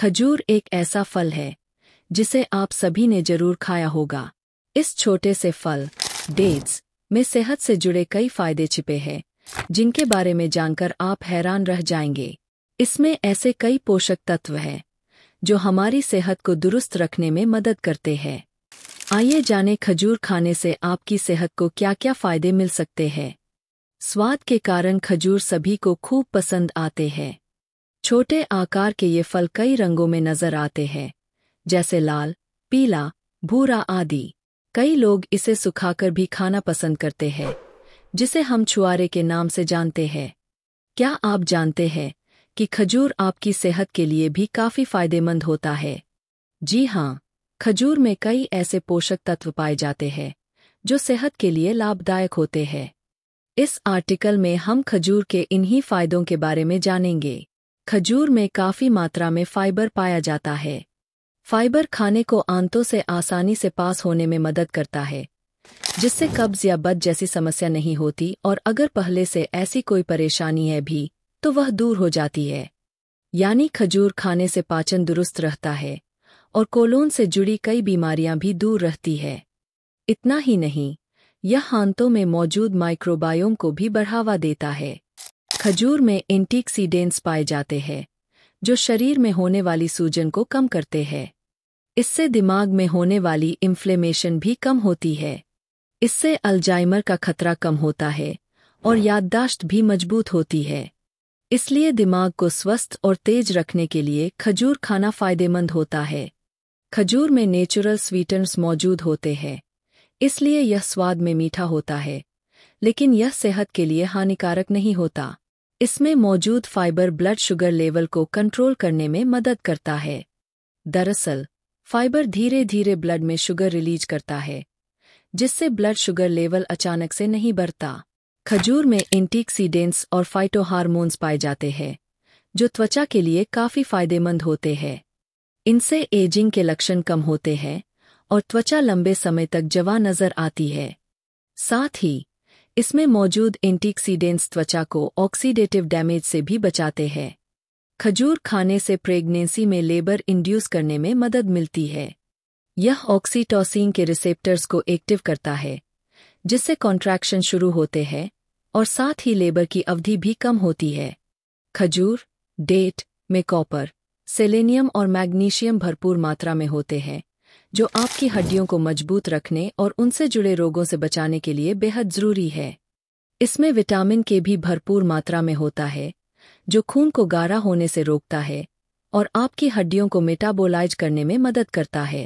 खजूर एक ऐसा फल है जिसे आप सभी ने जरूर खाया होगा इस छोटे से फल डेट्स में सेहत से जुड़े कई फायदे छिपे हैं जिनके बारे में जानकर आप हैरान रह जाएंगे इसमें ऐसे कई पोषक तत्व हैं जो हमारी सेहत को दुरुस्त रखने में मदद करते हैं आइए जाने खजूर खाने से आपकी सेहत को क्या क्या फ़ायदे मिल सकते हैं स्वाद के कारण खजूर सभी को खूब पसंद आते हैं छोटे आकार के ये फल कई रंगों में नजर आते हैं जैसे लाल पीला भूरा आदि कई लोग इसे सुखाकर भी खाना पसंद करते हैं जिसे हम छुआरे के नाम से जानते हैं क्या आप जानते हैं कि खजूर आपकी सेहत के लिए भी काफ़ी फायदेमंद होता है जी हाँ खजूर में कई ऐसे पोषक तत्व पाए जाते हैं जो सेहत के लिए लाभदायक होते हैं इस आर्टिकल में हम खजूर के इन्हीं फायदों के बारे में जानेंगे खजूर में काफ़ी मात्रा में फाइबर पाया जाता है फाइबर खाने को आंतों से आसानी से पास होने में मदद करता है जिससे कब्ज या बद जैसी समस्या नहीं होती और अगर पहले से ऐसी कोई परेशानी है भी तो वह दूर हो जाती है यानी खजूर खाने से पाचन दुरुस्त रहता है और कोलोन से जुड़ी कई बीमारियां भी दूर रहती है इतना ही नहीं यह हांतों में मौजूद माइक्रोबायोम को भी बढ़ावा देता है खजूर में एंटीक्सीडेंट्स पाए जाते हैं जो शरीर में होने वाली सूजन को कम करते हैं इससे दिमाग में होने वाली इन्फ्लेमेशन भी कम होती है इससे अल्जाइमर का खतरा कम होता है और याददाश्त भी मजबूत होती है इसलिए दिमाग को स्वस्थ और तेज रखने के लिए खजूर खाना फायदेमंद होता है खजूर में नेचुरल स्वीटनर्स मौजूद होते हैं इसलिए यह स्वाद में मीठा होता है लेकिन यह सेहत के लिए हानिकारक नहीं होता इसमें मौजूद फाइबर ब्लड शुगर लेवल को कंट्रोल करने में मदद करता है दरअसल फाइबर धीरे धीरे ब्लड में शुगर रिलीज करता है जिससे ब्लड शुगर लेवल अचानक से नहीं बढ़ता खजूर में एंटीक्सीडेंट्स और फाइटोहारमोन्स पाए जाते हैं जो त्वचा के लिए काफ़ी फायदेमंद होते हैं इनसे एजिंग के लक्षण कम होते हैं और त्वचा लंबे समय तक जवा नजर आती है साथ ही इसमें मौजूद एंटीक्सीडेंट्स त्वचा को ऑक्सीडेटिव डैमेज से भी बचाते हैं खजूर खाने से प्रेगनेंसी में लेबर इंड्यूस करने में मदद मिलती है यह ऑक्सीटोसिन के रिसेप्टर्स को एक्टिव करता है जिससे कॉन्ट्रैक्शन शुरू होते हैं और साथ ही लेबर की अवधि भी कम होती है खजूर डेट में कॉपर सेलेनियम और मैग्नीशियम भरपूर मात्रा में होते हैं जो आपकी हड्डियों को मजबूत रखने और उनसे जुड़े रोगों से बचाने के लिए बेहद ज़रूरी है इसमें विटामिन के भी भरपूर मात्रा में होता है जो खून को गारा होने से रोकता है और आपकी हड्डियों को मेटाबोलाइज करने में मदद करता है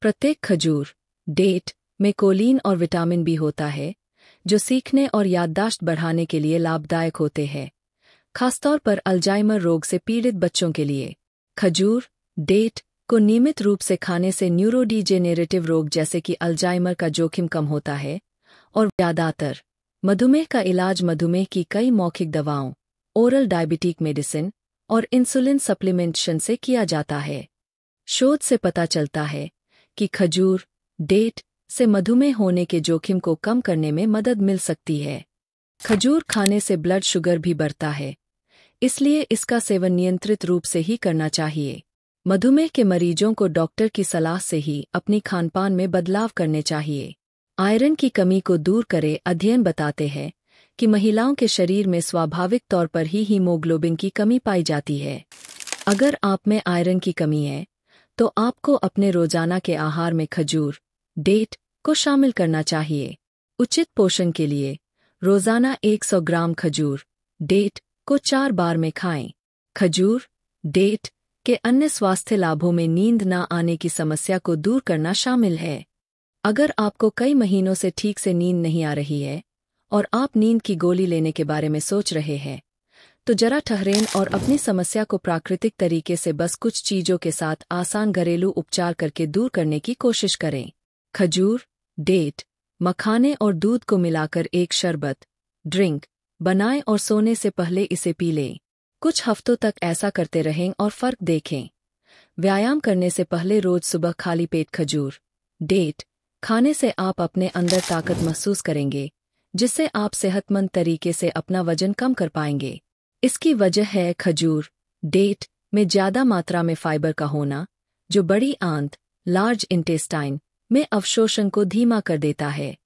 प्रत्येक खजूर डेट में कोलिन और विटामिन भी होता है जो सीखने और याददाश्त बढ़ाने के लिए लाभदायक होते हैं खासतौर पर अल्जाइमर रोग से पीड़ित बच्चों के लिए खजूर डेट को नियमित रूप से खाने से न्यूरोडीजेनेरेटिव रोग जैसे कि अल्जाइमर का जोखिम कम होता है और ज़्यादातर मधुमेह का इलाज मधुमेह की कई मौखिक दवाओं ओरल डायबिटिक मेडिसिन और इंसुलिन सप्लीमेंटेशन से किया जाता है शोध से पता चलता है कि खजूर डेट से मधुमेह होने के जोखिम को कम करने में मदद मिल सकती है खजूर खाने से ब्लड शुगर भी बढ़ता है इसलिए इसका सेवन नियंत्रित रूप से ही करना चाहिए मधुमेह के मरीजों को डॉक्टर की सलाह से ही अपनी खानपान में बदलाव करने चाहिए आयरन की कमी को दूर करे अध्ययन बताते हैं कि महिलाओं के शरीर में स्वाभाविक तौर पर ही हीमोग्लोबिन की कमी पाई जाती है अगर आप में आयरन की कमी है तो आपको अपने रोजाना के आहार में खजूर डेट को शामिल करना चाहिए उचित पोषण के लिए रोजाना 100 ग्राम खजूर डेट को चार बार में खाएं खजूर डेट के अन्य स्वास्थ्य लाभों में नींद न आने की समस्या को दूर करना शामिल है अगर आपको कई महीनों से ठीक से नींद नहीं आ रही है और आप नींद की गोली लेने के बारे में सोच रहे हैं तो जरा ठहरेन और अपनी समस्या को प्राकृतिक तरीके से बस कुछ चीज़ों के साथ आसान घरेलू उपचार करके दूर करने की कोशिश करें खजूर डेट मखाने और दूध को मिलाकर एक शरबत ड्रिंक बनाएं और सोने से पहले इसे पी लें कुछ हफ्तों तक ऐसा करते रहें और फर्क देखें व्यायाम करने से पहले रोज सुबह खाली पेट खजूर डेट खाने से आप अपने अंदर ताकत महसूस करेंगे जिससे आप सेहतमंद तरीके से अपना वजन कम कर पाएंगे इसकी वजह है खजूर डेट में ज्यादा मात्रा में फाइबर का होना जो बड़ी आंत लार्ज इंटेस्टाइन में अवशोषण को धीमा कर देता है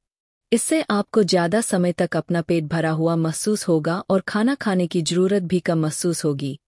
इससे आपको ज़्यादा समय तक अपना पेट भरा हुआ महसूस होगा और खाना खाने की जरूरत भी कम महसूस होगी